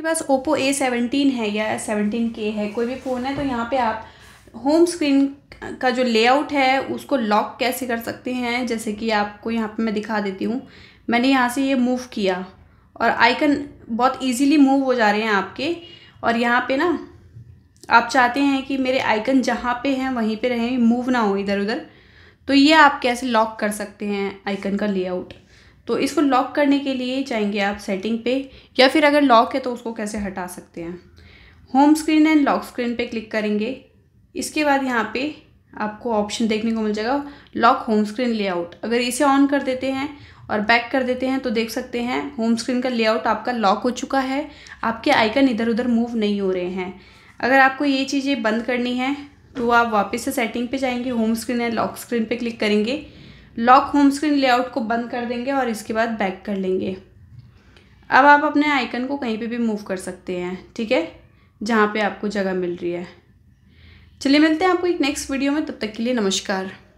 आपके पास Oppo a seventeen है या सेवनटीन के है कोई भी फ़ोन है तो यहाँ पे आप होम स्क्रीन का जो लेआउट है उसको लॉक कैसे कर सकते हैं जैसे कि आपको यहाँ पे मैं दिखा देती हूँ मैंने यहाँ से ये मूव किया और आइकन बहुत इजीली मूव हो जा रहे हैं आपके और यहाँ पे ना आप चाहते हैं कि मेरे आइकन जहाँ पे हैं वहीं पे रहें मूव ना हो इधर उधर तो ये आप कैसे लॉक कर सकते हैं आइकन का लेआउट तो इसको लॉक करने के लिए जाएंगे आप सेटिंग पे या फिर अगर लॉक है तो उसको कैसे हटा सकते हैं home screen and lock screen पे क्लिक करेंगे इसके बाद यहाँ पे आपको ऑप्शन देखने को मिल जाएगा लॉक होम स्क्रीन लेआउट अगर इसे ऑन कर देते हैं और बैक कर देते हैं तो देख सकते हैं होम स्क्रीन का लेआउट आपका लॉक हो चुका है आपके आइकन इधर उधर मूव नहीं हो रहे हैं अगर आपको ये चीज़ें बंद करनी है तो आप वापस से सेटिंग पे जाएंगे home screen and lock screen पे क्लिक करेंगे लॉक होम स्क्रीन लेआउट को बंद कर देंगे और इसके बाद बैक कर लेंगे अब आप अपने आइकन को कहीं पे भी मूव कर सकते हैं ठीक है जहाँ पे आपको जगह मिल रही है चलिए मिलते हैं आपको एक नेक्स्ट वीडियो में तब तक के लिए नमस्कार